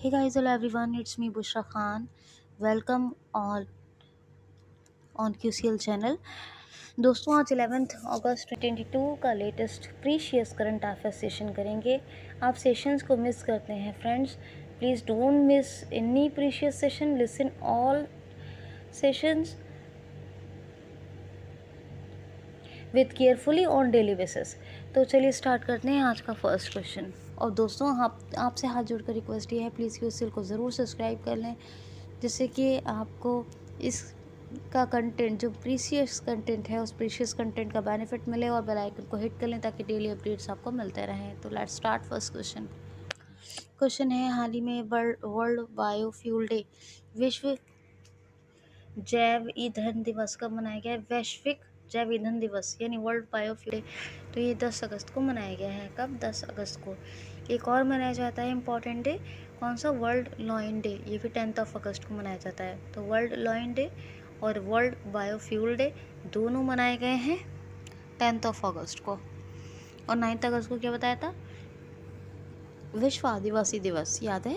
Hey guys, hello everyone, it's me Bushra Khan. Welcome all on QCL channel. दोस्तों आज 11th अगस्त two का latest precious current affair session करेंगे आप sessions को मिस करते हैं friends please don't miss any precious session listen all sessions with carefully on daily basis तो चलिए स्टार्ट करते हैं आज का फर्स्ट क्वेश्चन और दोस्तों आप आपसे हाथ जोड़कर रिक्वेस्ट ये है प्लीज़ कि उस चैनल को ज़रूर सब्सक्राइब कर लें जिससे कि आपको इस का कंटेंट जो प्रीशियस कंटेंट है उस प्रीशियस कंटेंट का बेनिफिट मिले और बेल आइकन को हिट कर लें ताकि डेली अपडेट्स आपको मिलते रहें तो let's start first question question है हाल ही में वर्ल्ड वर्ल्ड बायोफ्यूल डे विश्व जैव ईंधन दिवस कब मनाया गया है वैश्विक जैव ईंधन दिवस यानी वर्ल्ड बायोफ्यूल डे तो ये दस अगस्त को मनाया गया है कब दस अगस्त को एक और मनाया जाता है इम्पॉर्टेंट डे कौन सा वर्ल्ड लॉइन डे ये भी टेंथ ऑफ अगस्त को मनाया जाता है तो वर्ल्ड लॉइन डे और वर्ल्ड बायोफ्यूल डे दोनों मनाए गए हैं टेंथ ऑफ अगस्त को और नाइन्थ अगस्त को क्या बताया था विश्व आदिवासी दिवस याद है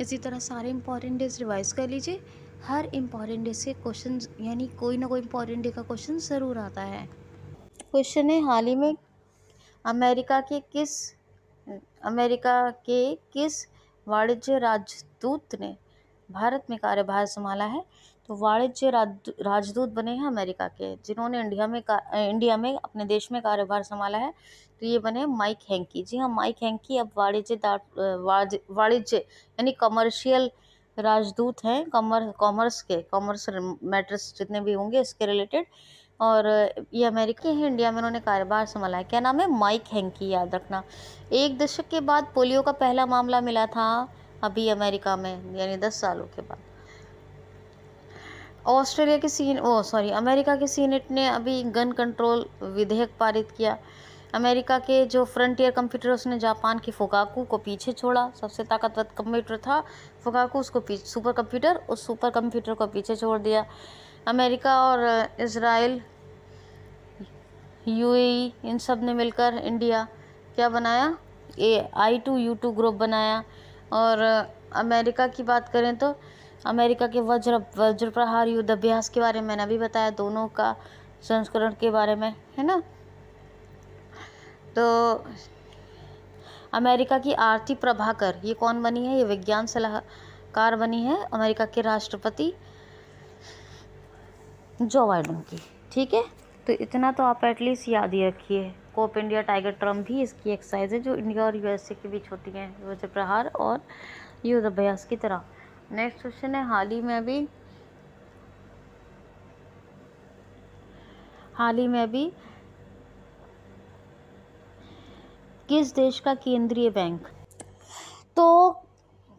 इसी तरह सारे इम्पॉर्टेंट डेज रिवाइज कर लीजिए हर इम्पॉर्टेंट डे से क्वेश्चन यानी कोई ना कोई इम्पॉर्टेंट डे का क्वेश्चन ज़रूर आता है क्वेश्चन है हाल ही में अमेरिका के किस अमेरिका के किस वाणिज्य राजदूत ने भारत में कार्यभार संभाला है तो वाणिज्य राजदूत बने हैं अमेरिका के जिन्होंने इंडिया में इंडिया में अपने देश में कार्यभार संभाला है तो ये बने माइक हैंकी जी हाँ माइक हैंकी अब वाणिज्य वाणिज्य यानी कमर्शियल राजदूत हैं कॉमर कॉमर्स के कॉमर्स मैटर्स जितने भी होंगे इसके रिलेटेड और ये अमेरिका है इंडिया में उन्होंने कारोबार संभाला है क्या नाम है माइक हैंकी याद रखना एक दशक के बाद पोलियो का पहला मामला मिला था अभी अमेरिका में यानी दस सालों के बाद ऑस्ट्रेलिया के सीन ओ सॉरी अमेरिका के सीनेट ने अभी गन कंट्रोल विधेयक पारित किया अमेरिका के जो फ्रंटियर कंप्यूटर उसने जापान के फुकाकू को पीछे छोड़ा सबसे ताकतवर कंप्यूटर था फुकाकू उसको सुपर कंप्यूटर उस सुपर कंप्यूटर को पीछे छोड़ दिया अमेरिका और इसराइल यू इन सब ने मिलकर इंडिया क्या बनाया A I two U two group बनाया और अमेरिका की बात करें तो अमेरिका के वज्र वज्र प्रहार युद्धाभ्यास के बारे में मैंने अभी बताया दोनों का संस्करण के बारे में है ना तो अमेरिका की आरती प्रभाकर ये कौन बनी है ये विज्ञान सलाहकार बनी है अमेरिका के राष्ट्रपति जो बाइडन की ठीक है तो इतना तो आप एटलीस्ट याद ही रखिए कोप इंडिया टाइगर ट्रम भी इसकी एक्सरसाइज है जो इंडिया और यूएसए के बीच होती है वजह प्रहार और युद्ध अभ्यास की तरह नेक्स्ट क्वेश्चन है हाल ही में अभी हाल ही में अभी किस देश का केंद्रीय बैंक तो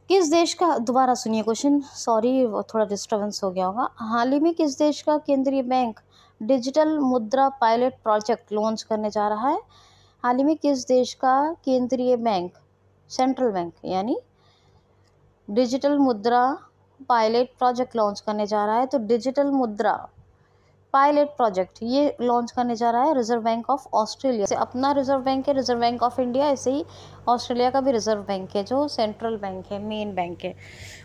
किस देश का दोबारा सुनिए क्वेश्चन सॉरी थोड़ा डिस्टर्बेंस हो गया होगा हाल ही में किस देश का केंद्रीय बैंक डिजिटल मुद्रा पायलट प्रोजेक्ट लॉन्च करने जा रहा है हाल ही में किस देश का केंद्रीय बैंक सेंट्रल बैंक यानी डिजिटल मुद्रा पायलट प्रोजेक्ट लॉन्च करने जा रहा है तो डिजिटल मुद्रा पायलट प्रोजेक्ट ये लॉन्च करने जा रहा है रिजर्व बैंक ऑफ ऑस्ट्रेलिया से अपना रिजर्व बैंक है रिजर्व बैंक ऑफ इंडिया ऐसे ही ऑस्ट्रेलिया का भी रिजर्व बैंक है जो सेंट्रल बैंक है मेन बैंक है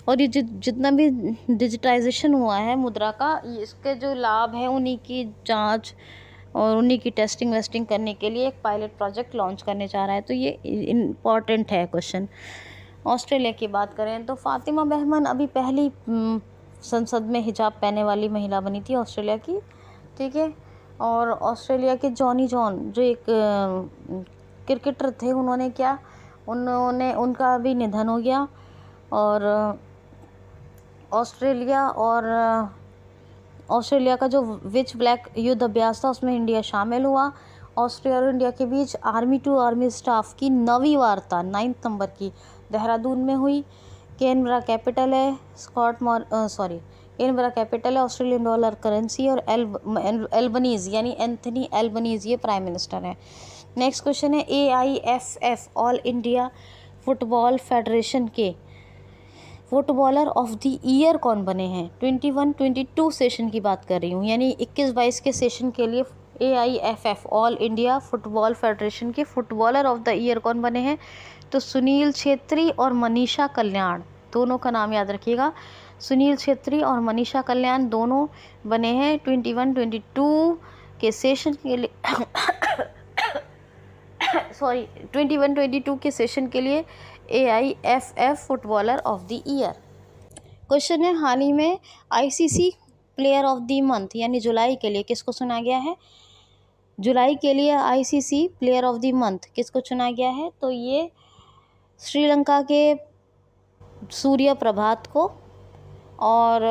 और ये जि, जितना भी डिजिटाइजेशन हुआ है मुद्रा का इसके जो लाभ है उन्हीं की जाँच और उन्हीं की टेस्टिंग वेस्टिंग करने के लिए एक पायलट प्रोजेक्ट लॉन्च करने जा रहा है तो ये इम्पॉर्टेंट है क्वेश्चन ऑस्ट्रेलिया की बात करें तो फातिमा बहमन अभी पहली संसद में हिजाब पहने वाली महिला बनी थी ऑस्ट्रेलिया की ठीक है और ऑस्ट्रेलिया के जॉनी जॉन जो एक क्रिकेटर थे उन्होंने क्या उन्होंने उनका भी निधन हो गया और ऑस्ट्रेलिया और ऑस्ट्रेलिया का जो विच ब्लैक युद्ध अभ्यास था उसमें इंडिया शामिल हुआ ऑस्ट्रेलिया और इंडिया के बीच आर्मी टू आर्मी स्टाफ की नवी वार्ता नाइन्थ नंबर की देहरादून में हुई कैनबरा कैपिटल है स्कॉट मॉर सॉरी इन बड़ा कैपिटल है ऑस्ट्रेलियन डॉलर करेंसी और एल एल्बनीज यानी एंथनी एल्बनीज ये प्राइम मिनिस्टर हैं नेक्स्ट क्वेश्चन है A I F F all India football federation के फुटबॉलर ऑफ द ईयर कौन बने हैं twenty one twenty two session की बात कर रही हूँ यानी इक्कीस बाईस के सेशन के लिए A I F F all India football federation के फुटबॉलर ऑफ द ईयर कौन बने हैं तो सुनील छेत्री और मनीषा कल्याण दोनों का नाम याद रखिएगा सुनील छेत्री और मनीषा कल्याण दोनों बने हैं ट्वेंटी वन ट्वेंटी टू के सेशन के लिए sorry twenty one twenty two के सेशन के लिए A I F F footballer of the year question है हाल ही में ICC player of the month यानी जुलाई के लिए किसको सुना गया है जुलाई के लिए ICC player of the month किसको चुना गया है तो ये श्रीलंका के सूर्य प्रभात को और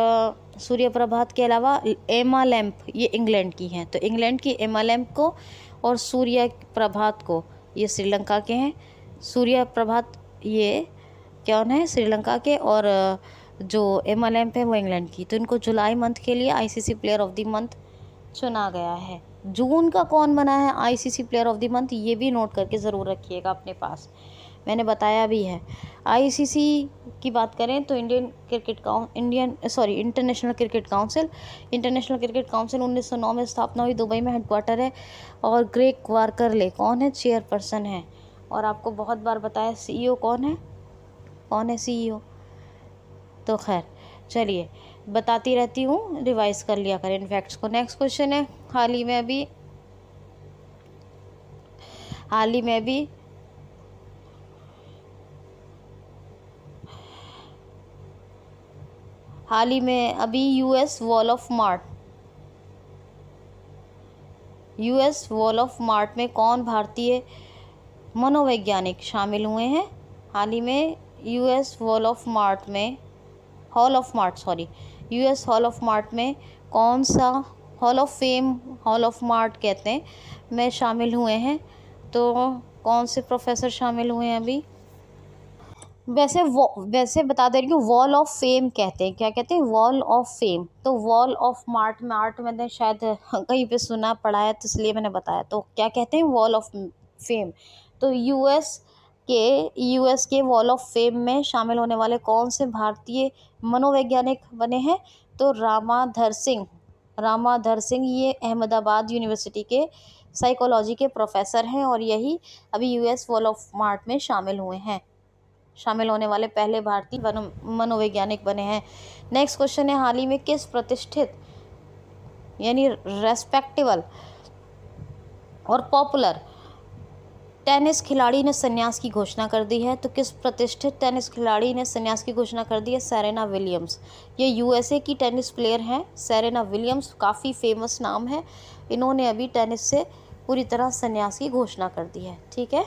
सूर्य प्रभात के अलावा एमा लैम्प ये इंग्लैंड की हैं तो इंग्लैंड की एमा लैम्प को और सूर्य प्रभात को ये श्रीलंका के हैं सूर्य प्रभात ये कौन है श्रीलंका के और जो एमा लैम्प है वो इंग्लैंड की तो इनको जुलाई मंथ के लिए ICC player of the month चुना गया है जून का कौन बना है ICC player of the month ये भी नोट करके ज़रूर रखिएगा अपने पास मैंने बताया भी है आईसीसी की बात करें तो इंडियन क्रिकेट काउं Indian sorry international cricket council international cricket council 1909 में स्थापना हुई दुबई में हेडक्वार्टर है और ग्रेक वार्कर ले कौन है चेयरपर्सन है और आपको बहुत बार बताया सीईओ e कौन है कौन है सीईओ e तो खैर चलिए बताती रहती हूँ रिवाइज कर लिया करें इनफैक्ट्स को नेक्स्ट क्वेश्चन है हाल ही में अभी हाल ही में भी हाल ही में अभी US wall of mart US wall of mart में कौन भारतीय मनोवैज्ञानिक शामिल हुए हैं हाल ही में यूएस वॉल ऑफ मार्ट में hall of mart sorry US hall of mart में कौन सा hall of fame hall of mart कहते हैं में शामिल हुए हैं तो कौन से प्रोफेसर शामिल हुए हैं अभी वैसे वैसे बता दे रही हूँ वॉल ऑफ फेम कहते हैं क्या कहते हैं वॉल ऑफ फेम तो वॉल ऑफ मार्ट में आर्ट मैंने शायद कहीं पे सुना पढ़ा है तो इसलिए मैंने बताया तो क्या कहते हैं वॉल ऑफ फेम तो यूएस के यूएस के वॉल ऑफ फेम में शामिल होने वाले कौन से भारतीय मनोवैज्ञानिक बने हैं तो रामाधर सिंह रामाधर सिंह ये अहमदाबाद यूनिवर्सिटी के साइकोलॉजी के प्रोफेसर हैं और यही अभी यूएस वॉल ऑफ मार्ट में शामिल हुए हैं शामिल होने वाले पहले भारतीय मनोवैज्ञानिक बने हैं नेक्स्ट क्वेश्चन है हाल ही में किस प्रतिष्ठित यानी रेस्पेक्टेबल और पॉपुलर टेनिस खिलाड़ी ने संन्यास की घोषणा कर दी है तो किस प्रतिष्ठित टेनिस खिलाड़ी ने संन्यास की घोषणा कर दी है सेरेना विलियम्स ये यूएसए की टेनिस प्लेयर हैं सेरेना विलियम्स काफ़ी फेमस नाम है इन्होंने अभी टेनिस से पूरी तरह संन्यास की घोषणा कर दी है ठीक है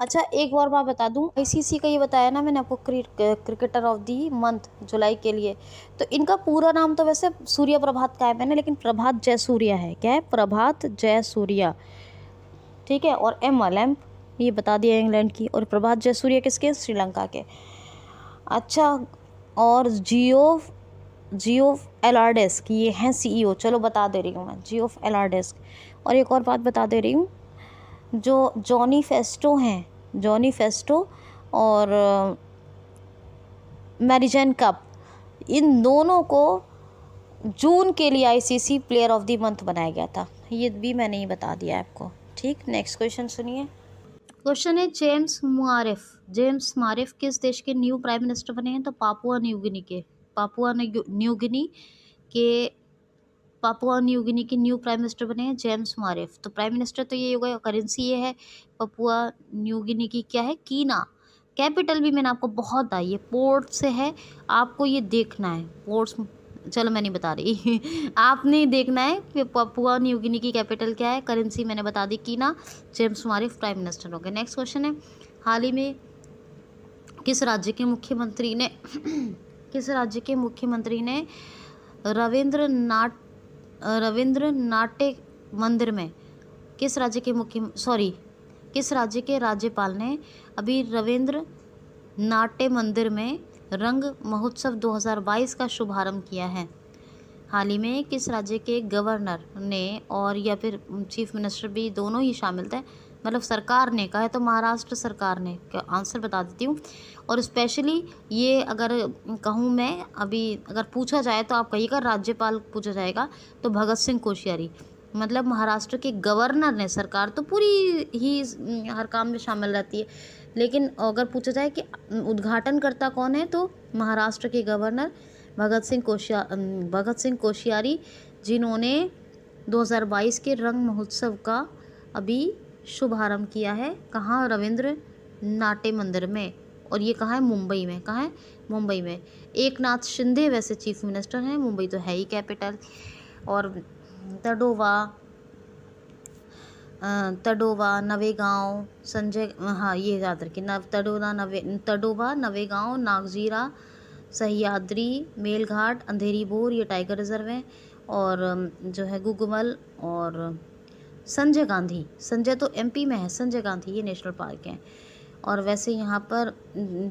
अच्छा एक और बात बता दूँ आईसीसी का ये बताया ना मैंने आपको क्रिकेटर ऑफ दी मंथ जुलाई के लिए तो इनका पूरा नाम तो वैसे सूर्य प्रभात का है मैंने लेकिन प्रभात जय सूर्या है क्या है प्रभात जय सूर्या ठीक है और एम एम ये बता दिया इंग्लैंड की और प्रभात जय सूर्या किसके श्रीलंका के अच्छा और जियो जियो एलार्डेस्क ये हैं सीईओ e चलो बता दे रही हूँ मैं जियो एलार्डेस्क और एक और बात बता दे रही हूँ जो जॉनी फेस्टो हैं जॉनी फेस्टो और मैरिजन कप इन दोनों को जून के लिए ICC player of the month बनाया गया था ये भी मैंने ही बता दिया आपको ठीक नेक्स्ट क्वेश्चन सुनिए क्वेश्चन है जेम्स मुआरिफ जेम्स मारिफ किस देश के न्यू प्राइम मिनिस्टर बने हैं तो पापुआ न्यूगिनी के पापुआ न्यूगिनी के पापुआ न्यू गिनी के न्यू प्राइम मिनिस्टर बने हैं जेम्स मारिफ तो प्राइम मिनिस्टर तो ये होगा करेंसी ये है पपुआ न्यू गिनी की क्या है कीना कैपिटल भी मैंने आपको बहुत आई है पोर्ट से है आपको ये देखना है पोर्ट्स चलो मैं नहीं बता रही आपने देखना है कि पपुआ न्यू गिनी की कैपिटल क्या है करेंसी मैंने बता दी कीना जेम्स मारिफ प्राइम मिनिस्टर हो गए नेक्स्ट क्वेश्चन है हाल ही में किस राज्य के मुख्यमंत्री ने किस राज्य के मुख्यमंत्री ने रविंद्र नाथ रविंद्र नाट्य मंदिर में किस राज्य के मुख्य सॉरी किस राज्य के राज्यपाल ने अभी रविंद्र नाट्य मंदिर में रंग महोत्सव 2022 का शुभारंभ किया है हाल ही में किस राज्य के गवर्नर ने और या फिर चीफ मिनिस्टर भी दोनों ही शामिल थे मतलब सरकार ने कहा है तो महाराष्ट्र सरकार ने क्या आंसर बता देती हूँ और स्पेशली ये अगर कहूँ मैं अभी अगर पूछा जाए तो आप कहिएगा राज्यपाल पूछा जाएगा तो भगत सिंह कोश्यारी मतलब महाराष्ट्र के गवर्नर ने सरकार तो पूरी ही हर काम में शामिल रहती है लेकिन अगर पूछा जाए कि उद्घाटन करता कौन है तो महाराष्ट्र के गवर्नर भगत सिंह कोश्या भगत सिंह कोश्यारी जिन्होंने 2022 के रंग महोत्सव का अभी शुभारंभ किया है कहाँ रविंद्र नाट्य मंदिर में और ये कहाँ है मुंबई में कहाँ है मुंबई में एक नाथ शिंदे वैसे चीफ मिनिस्टर हैं मुंबई तो है ही कैपिटल और तडोवा तडोवा नवेगांव संजय हाँ ये याद रखिए नव तडोदा नवे तडोवा नवेगांव नागजीरा सहयाद्री मेलघाट अंधेरी बोर ये टाइगर रिजर्व हैं और जो है गुगमल और संजय गांधी संजय तो एमपी में है संजय गांधी ये नेशनल पार्क है और वैसे यहाँ पर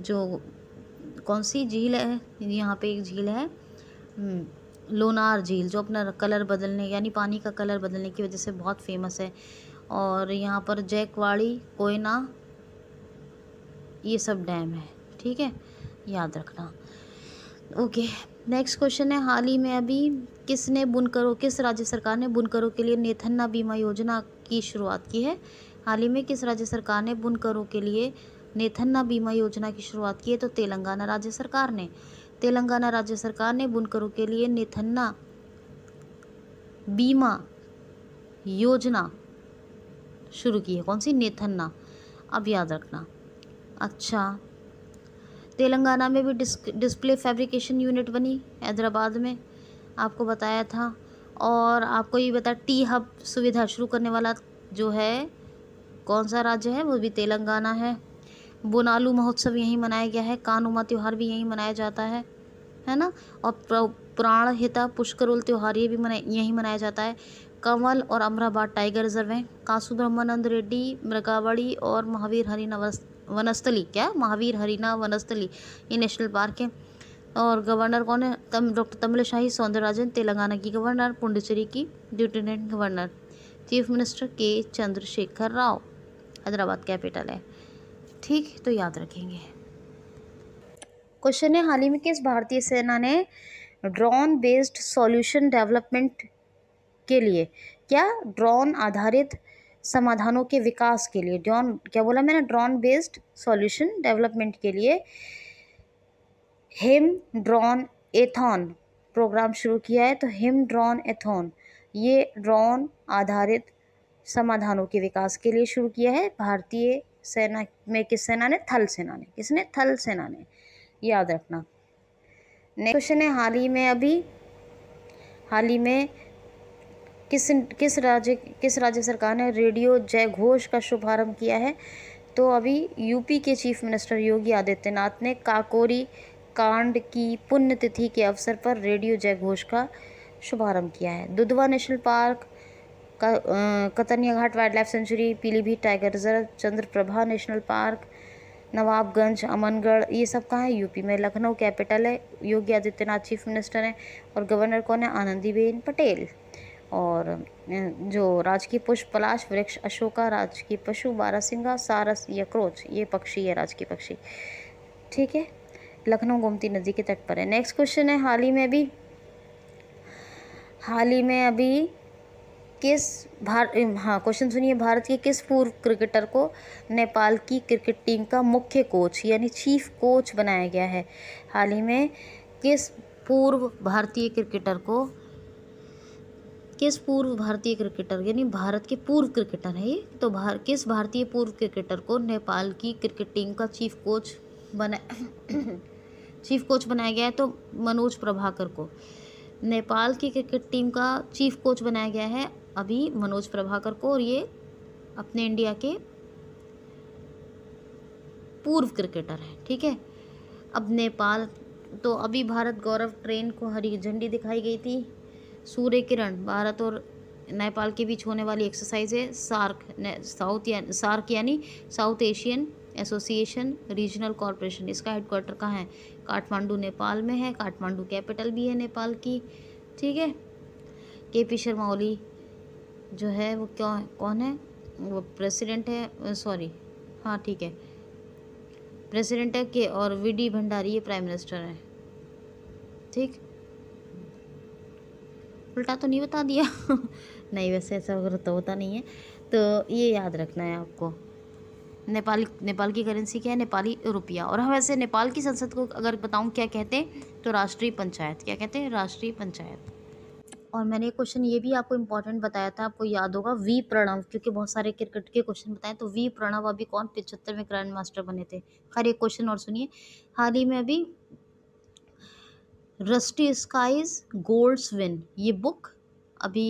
जो कौन सी झील है यहाँ पे एक झील है हम्म, लोनार झील जो अपना कलर बदलने यानी पानी का कलर बदलने की वजह से बहुत फेमस है और यहाँ पर जैकवाड़ी कोयना ये सब डैम है ठीक है याद रखना ओके नेक्स्ट क्वेश्चन है हाल ही में अभी किसने बुनकरों किस राज्य सरकार ने बुनकरों के लिए नेथन्ना बीमा योजना की शुरुआत की है हाल ही में किस राज्य सरकार ने बुनकरों के लिए नेथन्ना बीमा योजना की शुरुआत की है तो तेलंगाना राज्य सरकार ने तेलंगाना राज्य सरकार ने बुनकरों के लिए नेथन्ना बीमा योजना शुरू की है कौन सी नेथन्ना अब याद रखना अच्छा तेलंगाना में भी डिस्क डिस्प्ले फैब्रिकेशन यूनिट बनी हैदराबाद में आपको बताया था और आपको ये बताया टी हब सुविधा शुरू करने वाला जो है कौन सा राज्य है वो भी तेलंगाना है बोनालू महोत्सव यहीं मनाया गया है कानुमा त्यौहार भी यहीं मनाया जाता है है ना और प्राण हिता पुष्करुल त्यौहार ये भी मना यहीं मनाया जाता है कंवल और अमराबाद टाइगर रिजर्व हैं कासु ब्रह्मानंद रेड्डी मृगावड़ी और महावीर हरिना वनस्थली क्या महावीर हरिना वनस्थली ये नेशनल पार्क है और गवर्नर कौन है तम डॉक्टर तमिलशाही सौंदरराजन तेलंगाना की गवर्नर पुंडुचेरी की ल्यूटिनेंट गवर्नर चीफ मिनिस्टर के चंद्रशेखर राव हैदराबाद कैपिटल है ठीक तो याद रखेंगे क्वेश्चन है हाल ही में किस भारतीय सेना ने ड्रोन बेस्ड सॉल्यूशन डेवलपमेंट के लिए क्या ड्रोन आधारित समाधानों के विकास के लिए ड्रोन क्या बोला मैंने ड्रोन बेस्ड सॉल्यूशन डेवलपमेंट के लिए हिम ड्रॉन एथॉन प्रोग्राम शुरू किया है तो हिम ड्रॉन एथॉन ये ड्रॉन आधारित समाधानों के विकास के लिए शुरू किया है भारतीय सेना में किस सेना ने थल सेना ने किसने थल सेना ने याद रखना नेक्स्ट क्वेश्चन है हाल ही में अभी हाल ही में किस किस राज्य किस राज्य सरकार ने रेडियो जय घोष का शुभारंभ किया है तो अभी यूपी के चीफ मिनिस्टर योगी आदित्यनाथ ने काकोरी कांड की पुण्यतिथि के अवसर पर रेडियो जय घोष का शुभारंभ किया है दुधवा नेशनल पार्क का Katarnia ghat wildlife sanctuary Pilibhit tiger reserve Chandraprabha national park Nawabganj Amangarh ये सब कहाँ है यूपी में लखनऊ कैपिटल है योगी आदित्यनाथ चीफ मिनिस्टर हैं और गवर्नर कौन है आनंदीबेन पटेल और जो राजकीय पुष्प पलाश वृक्ष अशोका राजकीय पशु बारासिंगा सारस यक्रोच ये पक्षी है राजकीय पक्षी ठीक है लखनऊ गोमती नदी के तट पर है नेक्स्ट क्वेश्चन है हाल ही में अभी हाल ही में अभी किस भार हाँ क्वेश्चन सुनिए भारत के किस पूर्व क्रिकेटर को नेपाल की क्रिकेट टीम का मुख्य कोच यानी चीफ कोच बनाया गया है हाल ही में किस पूर्व भारतीय क्रिकेटर को किस पूर्व भारतीय क्रिकेटर यानी भारत के पूर्व क्रिकेटर है ये तो भार किस भारतीय पूर्व क्रिकेटर को नेपाल की क्रिकेट टीम का चीफ कोच बना चीफ कोच बनाया गया है तो मनोज प्रभाकर को नेपाल की क्रिकेट टीम का चीफ कोच बनाया गया है अभी मनोज प्रभाकर को और ये अपने इंडिया के पूर्व क्रिकेटर हैं ठीक है अब नेपाल तो अभी भारत गौरव ट्रेन को हरी झंडी दिखाई गई थी सूर्य किरण भारत और नेपाल के बीच होने वाली एक्सरसाइज है सार्क साउथ या सार्क यानी south Asian association regional corporation इसका हेडकोर्टर कहाँ है काठमांडू नेपाल में है काठमांडू कैपिटल भी है नेपाल की ठीक है के पी शर्मा ओली जो है वो क्यों कौन है वो प्रेसिडेंट है सॉरी हाँ ठीक है प्रेसिडेंट है के और वी भंडारी ये प्राइम मिनिस्टर है ठीक उल्टा तो नहीं बता दिया नहीं वैसे ऐसा वगैरह तो होता नहीं है तो ये याद रखना है आपको नेपाल नेपाल की करेंसी क्या है नेपाली रुपया और हम ऐसे नेपाल की संसद को अगर बताऊँ क्या कहते हैं तो राष्ट्रीय पंचायत क्या कहते हैं राष्ट्रीय पंचायत और मैंने क्वेश्चन ये भी आपको इम्पोर्टेंट बताया था आपको याद होगा वी प्रणव क्योंकि बहुत सारे क्रिकेट के क्वेश्चन बताए तो वी प्रणव अभी कौन पिछहत्तर में ग्रैंड मास्टर बने थे हर एक क्वेश्चन और सुनिए हाल ही में अभी रस्टी स्काइज गोल्ड्स विन ये बुक अभी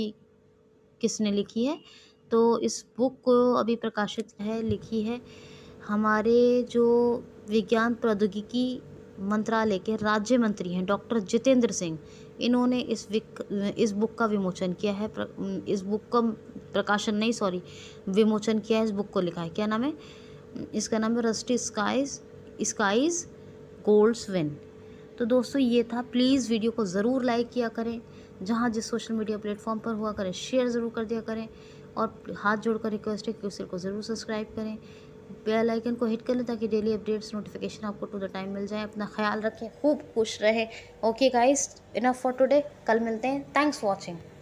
किसने लिखी है तो इस बुक को अभी प्रकाशित है लिखी है हमारे जो विज्ञान प्रौद्योगिकी मंत्रालय के राज्य मंत्री हैं डॉक्टर जितेंद्र सिंह इन्होंने इस विक इस बुक का विमोचन किया है इस बुक का प्रकाशन नहीं सॉरी विमोचन किया है इस बुक को लिखा है क्या नाम है इसका नाम है rusty skies skies golds win तो दोस्तों ये था प्लीज़ वीडियो को ज़रूर लाइक किया करें जहाँ जिस सोशल मीडिया प्लेटफॉर्म पर हुआ करें शेयर ज़रूर कर दिया करें और हाथ जोड़कर रिक्वेस्ट है कि उसे को ज़रूर सब्सक्राइब करें बेल आइकन को हिट कर लें ताकि डेली अपडेट्स नोटिफिकेशन आपको टू द टाइम मिल जाए अपना ख्याल रखें खूब खुश रहे okay guys enough for today कल मिलते हैं थैंक्स फॉर वॉचिंग